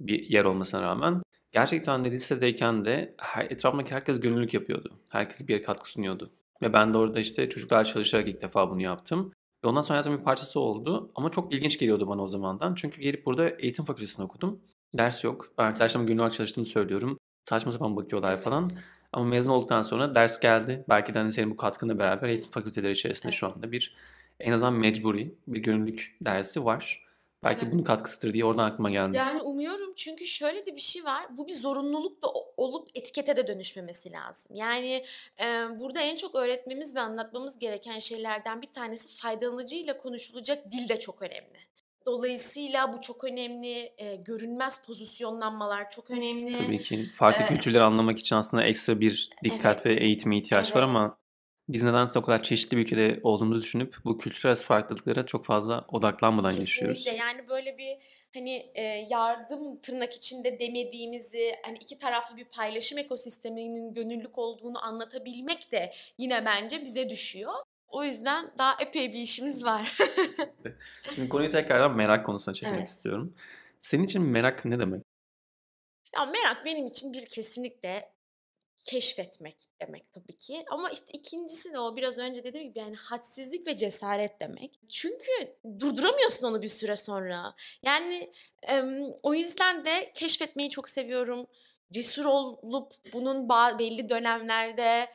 bir yer olmasına rağmen gerçekten de lisedeyken de her, etrafındaki herkes gönüllülük yapıyordu. Herkes bir yere katkı sunuyordu. Ve ben de orada işte çocuklar çalışarak ilk defa bunu yaptım. Ve Ondan sonra hayatımın bir parçası oldu ama çok ilginç geliyordu bana o zamandan. Çünkü gelip burada eğitim fakültesini okudum. Ders yok. Arkadaşlarım günlük olarak çalıştığımı söylüyorum. Saçma sapan bakıyorlar evet. falan. Ama mezun olduktan sonra ders geldi. Belki de hani senin bu katkınla beraber eğitim fakülteleri içerisinde evet. şu anda bir en azından mecburi bir gönüllülük dersi var. Belki evet. bunun katkısıdır diye oradan aklıma geldi. Yani umuyorum çünkü şöyle de bir şey var. Bu bir zorunluluk da olup etikete de dönüşmemesi lazım. Yani e, burada en çok öğretmemiz ve anlatmamız gereken şeylerden bir tanesi faydalanıcıyla konuşulacak dil de çok önemli. Dolayısıyla bu çok önemli. E, görünmez pozisyonlanmalar çok önemli. Tabii ki farklı ee, kültürleri anlamak için aslında ekstra bir dikkat evet, ve eğitime ihtiyaç evet. var ama biz nedense o kadar çeşitli bir ülkede olduğumuzu düşünüp bu kültürel farklılıklara çok fazla odaklanmadan Kesinlikle. yaşıyoruz. Kesinlikle yani böyle bir hani e, yardım tırnak içinde demediğimizi hani iki taraflı bir paylaşım ekosisteminin gönüllük olduğunu anlatabilmek de yine bence bize düşüyor. O yüzden daha epey bir işimiz var. Şimdi konuyu tekrardan merak konusuna çekmek evet. istiyorum. Senin için merak ne demek? Ya merak benim için bir kesinlikle keşfetmek demek tabii ki. Ama işte ikincisi de o biraz önce dediğim gibi yani hadsizlik ve cesaret demek. Çünkü durduramıyorsun onu bir süre sonra. Yani o yüzden de keşfetmeyi çok seviyorum. Cesur olup bunun belli dönemlerde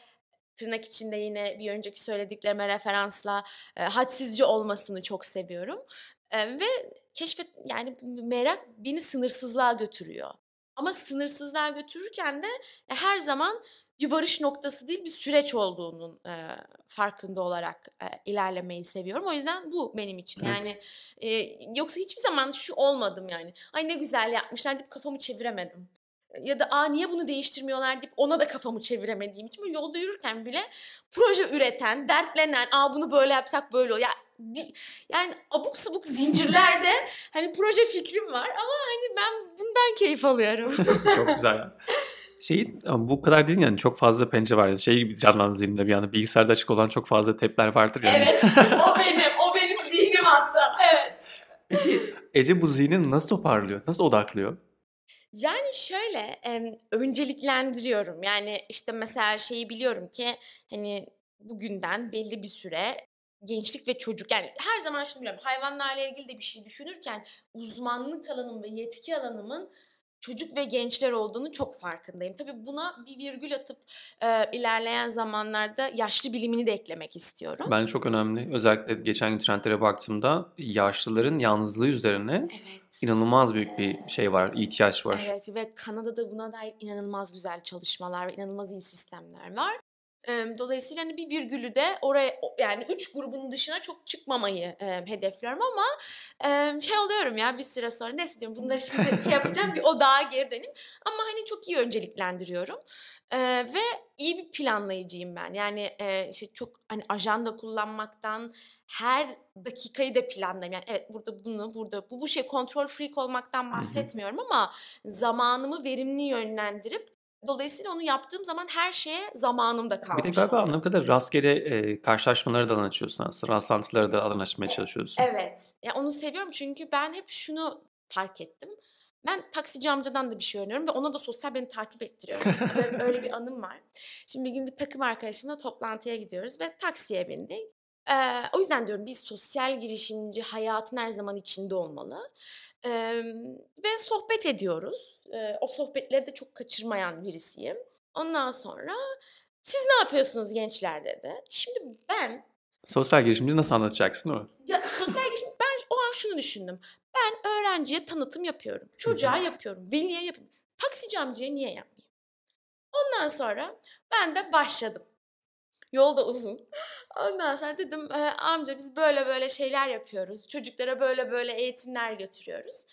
tırnak içinde yine bir önceki söylediklerime referansla e, hadsizce olmasını çok seviyorum. E, ve keşfet yani merak beni sınırsızlığa götürüyor. Ama sınırsızlığa götürürken de e, her zaman bir varış noktası değil bir süreç olduğunun e, farkında olarak e, ilerlemeyi seviyorum. O yüzden bu benim için. Evet. Yani e, yoksa hiçbir zaman şu olmadım yani. Ay ne güzel yapmışlar deyip kafamı çeviremedim. Ya da aa niye bunu değiştirmiyorlar deyip ona da kafamı çeviremediğim için yolda yürürken bile proje üreten, dertlenen, aa bunu böyle yapsak böyle o ya bir, yani abuk sabuk zincirlerde hani proje fikrim var ama hani ben bundan keyif alıyorum. Çok güzel. Şey bu kadar değil yani çok fazla pencere var. Şey gibi canlandı zihnimde bir anda bilgisayarda açık olan çok fazla tepler vardır yani. Evet o benim o benim zihnim hatta evet. Peki Ece bu zihni nasıl toparlıyor? Nasıl odaklıyor? Yani şöyle önceliklendiriyorum. Yani işte mesela şeyi biliyorum ki hani bugünden belli bir süre gençlik ve çocuk yani her zaman şunu biliyorum hayvanlarla ilgili de bir şey düşünürken uzmanlık alanım ve yetki alanımın çocuk ve gençler olduğunu çok farkındayım. Tabii buna bir virgül atıp e, ilerleyen zamanlarda yaşlı bilimini de eklemek istiyorum. Ben çok önemli. Özellikle geçen gün trendlere baktığımda yaşlıların yalnızlığı üzerine evet. inanılmaz büyük bir şey var, ihtiyaç var. Evet ve Kanada'da buna dair inanılmaz güzel çalışmalar ve inanılmaz iyi sistemler var. Dolayısıyla hani bir virgülü de oraya yani üç grubun dışına çok çıkmamayı e, hedefliyorum ama e, şey oluyorum ya bir süre sonra ne diyorum bunları şimdi şey yapacağım bir o daha geri döneyim ama hani çok iyi önceliklendiriyorum e, ve iyi bir planlayıcıyım ben yani e, işte çok hani ajanda kullanmaktan her dakikayı da planlayayım. Yani evet burada bunu, burada bu, bu şey kontrol freak olmaktan bahsetmiyorum ama zamanımı verimli yönlendirip Dolayısıyla onu yaptığım zaman her şeye zamanım da kalmış. Bir de galiba anladığım kadar rastgele e, karşılaşmaları da alan açıyorsun aslında. Rastlantıları da alan açmaya çalışıyorsun. Evet. Ya onu seviyorum çünkü ben hep şunu fark ettim. Ben taksici amcadan da bir şey öğreniyorum ve ona da sosyal beni takip ettiriyorum. Böyle, bir anım var. Şimdi bir gün bir takım arkadaşımla toplantıya gidiyoruz ve taksiye bindik. Ee, o yüzden diyorum bir sosyal girişimci hayatın her zaman içinde olmalı. Ee, ve sohbet ediyoruz. Ee, o sohbetleri de çok kaçırmayan birisiyim. Ondan sonra siz ne yapıyorsunuz gençler dedi. Şimdi ben... Sosyal girişimci nasıl anlatacaksın o? Ya sosyal girişim ben o an şunu düşündüm. Ben öğrenciye tanıtım yapıyorum. Çocuğa yapıyorum. Veliye yapıyorum. Taksici amcaya niye yapmayayım? Ondan sonra ben de başladım Yol da uzun. Ondan sonra dedim e, amca biz böyle böyle şeyler yapıyoruz. Çocuklara böyle böyle eğitimler götürüyoruz.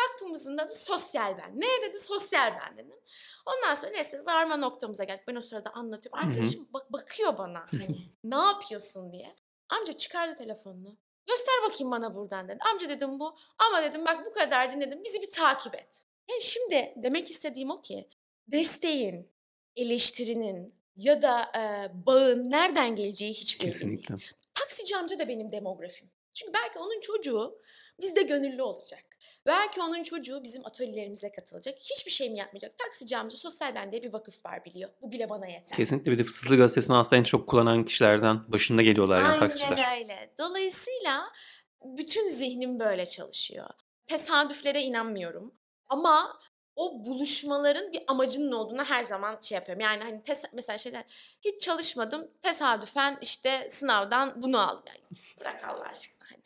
Vakfımızın adı Sosyal Ben. Ne dedi? Sosyal Ben dedim. Ondan sonra neyse varma noktamıza geldik. Ben o sırada anlatıyorum. Arkadaşım bak bakıyor bana hani ne yapıyorsun diye. Amca çıkardı telefonunu. Göster bakayım bana buradan dedi. Amca dedim bu ama dedim bak bu kadar dinledim bizi bir takip et. Yani şimdi demek istediğim o ki desteğin, eleştirinin, ya da e, bağın nereden geleceği hiç belli Kesinlikle. değil. Taksici amca da benim demografim. Çünkü belki onun çocuğu bizde gönüllü olacak. Belki onun çocuğu bizim atölyelerimize katılacak. Hiçbir şey mi yapmayacak? Taksici amca sosyal bende bir vakıf var biliyor. Bu bile bana yeter. Kesinlikle bir de Fısıltı Gazetesi'ni aslında en çok kullanan kişilerden başında geliyorlar yani Aynen taksiciler. Aynen öyle. Dolayısıyla bütün zihnim böyle çalışıyor. Tesadüflere inanmıyorum. Ama o buluşmaların bir amacının olduğuna her zaman şey yapıyorum. Yani hani tes- mesela şeyler hiç çalışmadım tesadüfen işte sınavdan bunu aldım. Yani bırak Allah aşkına hani.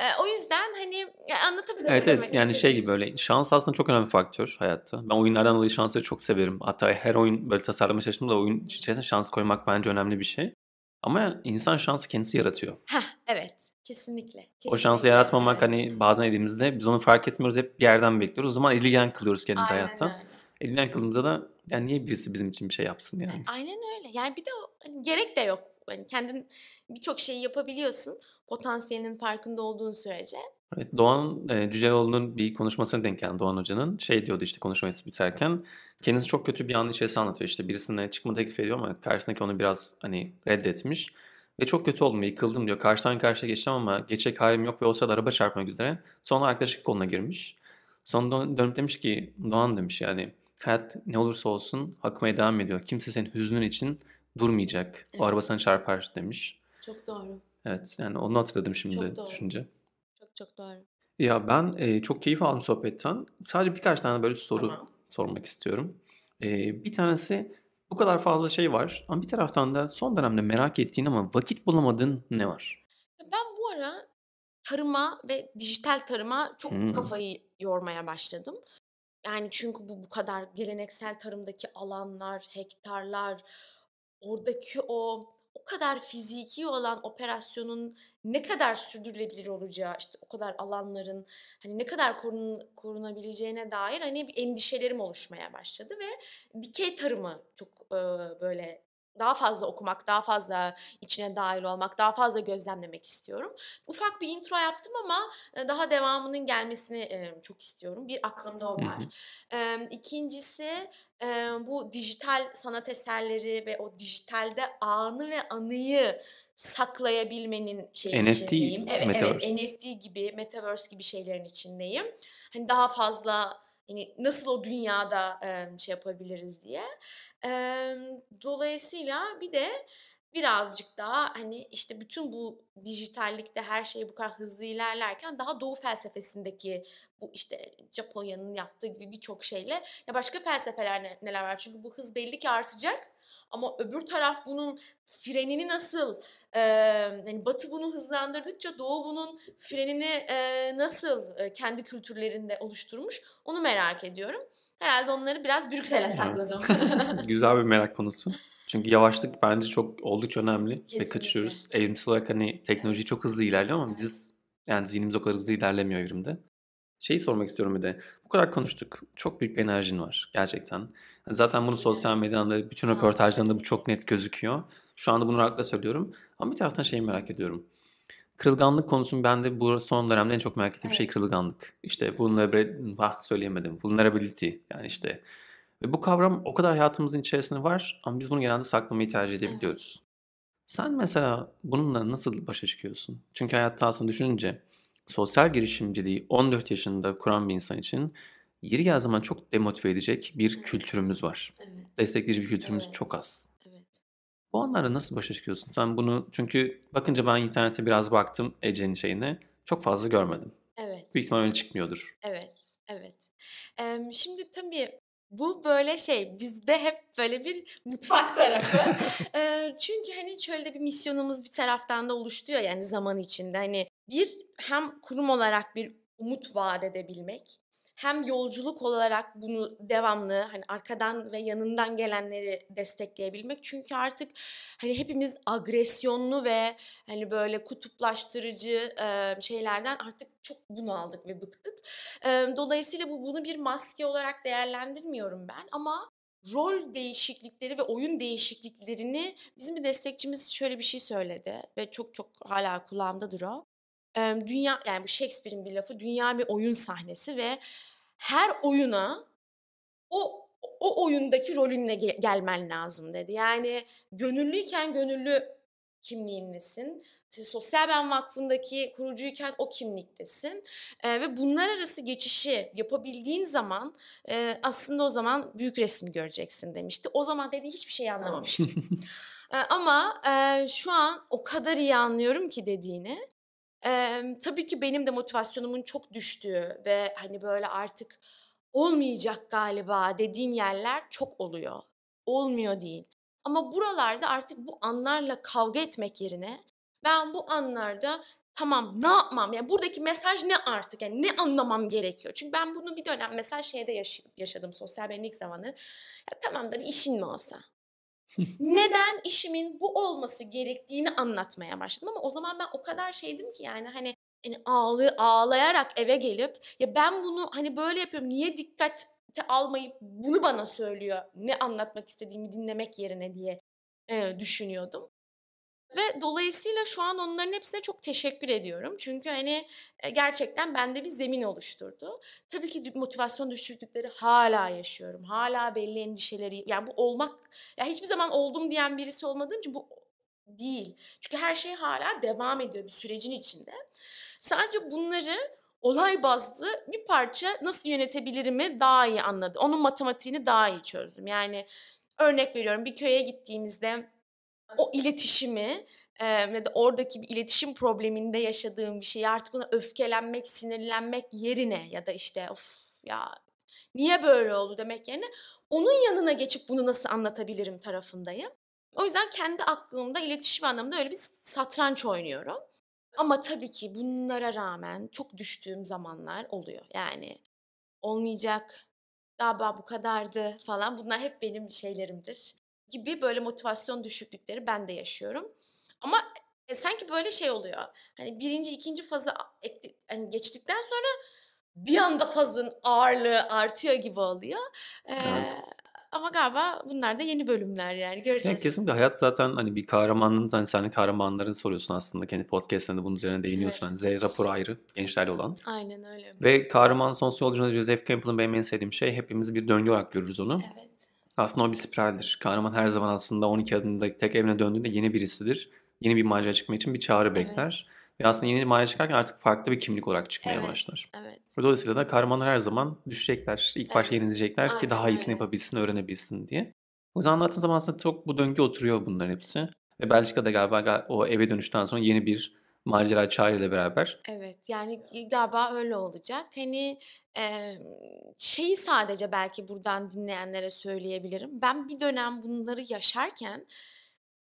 E, o yüzden hani anlatabilirim. Evet evet yani şey gibi böyle şans aslında çok önemli bir faktör hayatta. Ben oyunlardan dolayı şansları çok severim. Hatta her oyun böyle tasarlama çalıştığımda oyun içerisinde şans koymak bence önemli bir şey. Ama insan şansı kendisi yaratıyor. Heh evet. Kesinlikle, kesinlikle. O şansı yaratmamak hani bazen elimizde biz onu fark etmiyoruz hep bir yerden bekliyoruz. O zaman eligen kılıyoruz kendimizi Aynen hayattan. Öyle. Eligen kılımıza da yani niye birisi bizim için bir şey yapsın yani. Aynen öyle. Yani bir de hani gerek de yok. yani kendin birçok şeyi yapabiliyorsun. Potansiyelinin farkında olduğun sürece. Evet, Doğan e, Cüceloğlu'nun bir konuşmasına denk geldi Doğan Hoca'nın. Şey diyordu işte konuşmayı biterken. Kendisi çok kötü bir an içerisinde anlatıyor. İşte birisine çıkma teklif ediyor ama karşısındaki onu biraz hani reddetmiş. Ve çok kötü oldum yıkıldım diyor. Karşıdan karşıya geçtim ama geçecek halim yok ve o sırada araba çarpmak üzere. Sonra arkadaşlık koluna girmiş. Sonra dönüp demiş ki Doğan demiş yani hayat ne olursa olsun akmaya devam ediyor. Kimse senin hüznün için durmayacak. Evet. O araba sana çarpar demiş. Çok doğru. Evet yani onu hatırladım şimdi çok doğru. düşünce. Çok çok doğru. Ya ben e, çok keyif aldım sohbetten. Sadece birkaç tane böyle soru tamam. sormak istiyorum. E, bir tanesi bu kadar fazla şey var ama bir taraftan da son dönemde merak ettiğin ama vakit bulamadığın ne var? Ben bu ara tarıma ve dijital tarıma çok hmm. kafayı yormaya başladım. Yani çünkü bu bu kadar geleneksel tarımdaki alanlar, hektarlar, oradaki o o kadar fiziki olan operasyonun ne kadar sürdürülebilir olacağı, işte o kadar alanların hani ne kadar korun, korunabileceğine dair hani bir endişelerim oluşmaya başladı ve dikey tarımı çok e, böyle daha fazla okumak, daha fazla içine dahil olmak, daha fazla gözlemlemek istiyorum. Ufak bir intro yaptım ama e, daha devamının gelmesini e, çok istiyorum. Bir aklımda o var. İkincisi e, bu dijital sanat eserleri ve o dijitalde anı ve anıyı saklayabilmenin şeyin NFT, içindeyim. Evet, evet NFT gibi, metaverse gibi şeylerin içindeyim. Hani daha fazla hani nasıl o dünyada e, şey yapabiliriz diye. E, dolayısıyla bir de birazcık daha hani işte bütün bu dijitallikte her şey bu kadar hızlı ilerlerken daha doğu felsefesindeki bu işte Japonya'nın yaptığı gibi birçok şeyle ya başka felsefeler neler var çünkü bu hız belli ki artacak ama öbür taraf bunun frenini nasıl e, yani Batı bunu hızlandırdıkça Doğu bunun frenini e, nasıl e, kendi kültürlerinde oluşturmuş onu merak ediyorum. Herhalde onları biraz Brüksel'e sakladım. Evet. Güzel bir merak konusu. Çünkü yavaşlık bence çok oldukça önemli Kesinlikle. ve kaçıyoruz. Evrimsel olarak hani teknoloji evet. çok hızlı ilerliyor ama evet. biz yani zihnimiz o kadar hızlı ilerlemiyor evrimde. Şeyi sormak istiyorum bir de. Bu kadar konuştuk. Çok büyük bir enerjin var gerçekten. Hani zaten bunu sosyal medyada bütün röportajlarında bu çok net gözüküyor. Şu anda bunu rahatla söylüyorum. Ama bir taraftan şeyi merak ediyorum. Kırılganlık konusunun bende bu son dönemde en çok merak ettiğim şey evet. şey kırılganlık. İşte vulnerability, bah söyleyemedim. Vulnerability yani işte. Ve bu kavram o kadar hayatımızın içerisinde var ama biz bunu genelde saklamayı tercih edebiliyoruz. Evet. Sen mesela bununla nasıl başa çıkıyorsun? Çünkü hayatta aslında düşününce sosyal girişimciliği 14 yaşında kuran bir insan için yeri geldiği zaman çok demotive edecek bir kültürümüz var. Evet. Destekleyici bir kültürümüz evet. çok az. Evet. Bu anlarda nasıl başa çıkıyorsun? Sen bunu çünkü bakınca ben internete biraz baktım Ece'nin şeyine. Çok fazla görmedim. Evet. Büyük ihtimal öyle çıkmıyordur. Evet, evet. Ee, şimdi tabii bu böyle şey bizde hep böyle bir mutfak tarafı. ee, çünkü hani şöyle bir misyonumuz bir taraftan da oluştuyor yani zaman içinde. Hani bir hem kurum olarak bir umut vaat edebilmek hem yolculuk olarak bunu devamlı hani arkadan ve yanından gelenleri destekleyebilmek. Çünkü artık hani hepimiz agresyonlu ve hani böyle kutuplaştırıcı e, şeylerden artık çok bunaldık ve bıktık. E, dolayısıyla bu bunu bir maske olarak değerlendirmiyorum ben ama rol değişiklikleri ve oyun değişikliklerini bizim bir destekçimiz şöyle bir şey söyledi ve çok çok hala kulağımdadır o dünya yani bu Shakespeare'in bir lafı dünya bir oyun sahnesi ve her oyuna o o oyundaki rolünle ge- gelmen lazım dedi. Yani gönüllüyken gönüllü kimliğindesin, İşte Sosyal Ben Vakfı'ndaki kurucuyken o kimliktesin. E, ve bunlar arası geçişi yapabildiğin zaman e, aslında o zaman büyük resmi göreceksin demişti. O zaman dedi hiçbir şey anlamamıştım. e, ama e, şu an o kadar iyi anlıyorum ki dediğini. Ee, tabii ki benim de motivasyonumun çok düştüğü ve hani böyle artık olmayacak galiba dediğim yerler çok oluyor. Olmuyor değil. Ama buralarda artık bu anlarla kavga etmek yerine ben bu anlarda tamam ne yapmam? Yani buradaki mesaj ne artık? Yani ne anlamam gerekiyor? Çünkü ben bunu bir dönem mesela şeyde yaş- yaşadım sosyal benlik zamanı. Ya tamam da bir işin mi olsa? neden işimin bu olması gerektiğini anlatmaya başladım ama o zaman ben o kadar şeydim ki yani hani yani ağlı, ağlayarak eve gelip ya ben bunu hani böyle yapıyorum niye dikkat almayıp bunu bana söylüyor ne anlatmak istediğimi dinlemek yerine diye e, düşünüyordum. Ve dolayısıyla şu an onların hepsine çok teşekkür ediyorum. Çünkü hani e, gerçekten bende bir zemin oluşturdu. Tabii ki motivasyon düşürdükleri hala yaşıyorum. Hala belli endişeleri. Yani bu olmak, ya hiçbir zaman oldum diyen birisi olmadığım için bu değil. Çünkü her şey hala devam ediyor bir sürecin içinde. Sadece bunları olay bazlı bir parça nasıl yönetebilirimi daha iyi anladım. Onun matematiğini daha iyi çözdüm. Yani örnek veriyorum bir köye gittiğimizde o iletişimi e, ya da oradaki bir iletişim probleminde yaşadığım bir şeyi artık ona öfkelenmek, sinirlenmek yerine ya da işte of ya niye böyle oldu demek yerine onun yanına geçip bunu nasıl anlatabilirim tarafındayım. O yüzden kendi aklımda iletişim anlamında öyle bir satranç oynuyorum. Ama tabii ki bunlara rağmen çok düştüğüm zamanlar oluyor. Yani olmayacak, galiba bu kadardı falan bunlar hep benim şeylerimdir gibi böyle motivasyon düşüklükleri ben de yaşıyorum. Ama e, sanki böyle şey oluyor. Hani birinci, ikinci fazı yani geçtikten sonra bir anda fazın ağırlığı artıyor gibi oluyor. Ee, evet. Ama galiba bunlar da yeni bölümler yani göreceğiz. Yani kesinlikle hayat zaten hani bir kahramanın hani sen kahramanların soruyorsun aslında kendi podcastlerinde bunun üzerine değiniyorsun. Evet. Yani Z raporu ayrı gençlerle olan. Aynen öyle. Ve kahraman sonsuz yolculuğunda Joseph Campbell'ın benim en sevdiğim şey hepimiz bir döngü olarak görürüz onu. Evet aslında o bir spiraldir. Kahraman her zaman aslında 12 adımda tek evine döndüğünde yeni birisidir. Yeni bir macera çıkma için bir çağrı evet. bekler. Ve aslında yeni bir macera çıkarken artık farklı bir kimlik olarak çıkmaya evet, başlar. Evet. Dolayısıyla da kahramanlar her zaman düşecekler. İlk evet. başta yenilecekler Aynen, ki daha iyisini öyle. yapabilsin, öğrenebilsin diye. O yüzden anlattığın zaman aslında çok bu döngü oturuyor bunların hepsi. Ve Belçika'da galiba o eve dönüşten sonra yeni bir Macera Çağrı ile beraber. Evet yani galiba öyle olacak. Hani e, şeyi sadece belki buradan dinleyenlere söyleyebilirim. Ben bir dönem bunları yaşarken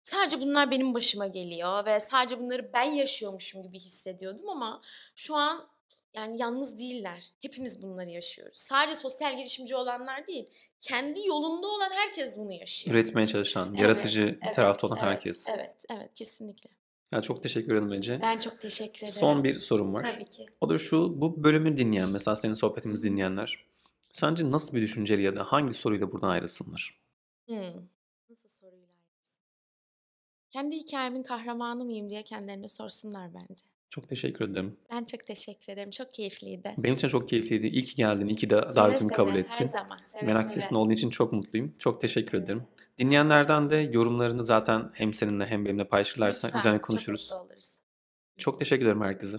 sadece bunlar benim başıma geliyor ve sadece bunları ben yaşıyormuşum gibi hissediyordum ama şu an yani yalnız değiller. Hepimiz bunları yaşıyoruz. Sadece sosyal girişimci olanlar değil. Kendi yolunda olan herkes bunu yaşıyor. Üretmeye çalışan, yaratıcı evet, bir tarafta olan evet, herkes. Evet, evet kesinlikle. Ya çok teşekkür ederim Ece. Ben çok teşekkür ederim. Son bir sorum var. Tabii ki. O da şu, bu bölümü dinleyen, mesela senin sohbetimizi dinleyenler, sence nasıl bir düşünceli ya da hangi soruyla buradan ayrılsınlar? Hmm. Nasıl soruyla ayrılsın? Kendi hikayemin kahramanı mıyım diye kendilerine sorsunlar bence. Çok teşekkür ederim. Ben çok teşekkür ederim. Çok keyifliydi. Benim için çok keyifliydi. İlk ki geldin, iyi de davetimi kabul ettin. Her zaman. Seve Meraksızın olduğun için çok mutluyum. Çok teşekkür ederim. Seve. Dinleyenlerden de yorumlarını zaten hem seninle hem benimle paylaşırlarsa üzerine konuşuruz. Çok, çok teşekkür ederim herkese.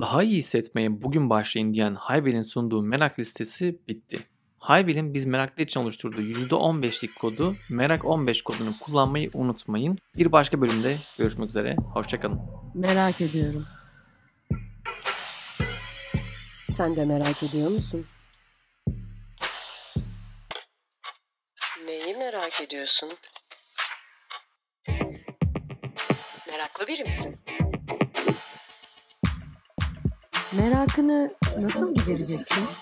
Daha iyi hissetmeye bugün başlayın diyen Haybel'in sunduğu merak listesi bitti. Haybel'in biz meraklı için oluşturduğu %15'lik kodu merak15 kodunu kullanmayı unutmayın. Bir başka bölümde görüşmek üzere. Hoşçakalın. Merak ediyorum. Sen de merak ediyor musun? merak ediyorsun? Meraklı biri misin? Merakını nasıl gidereceksin?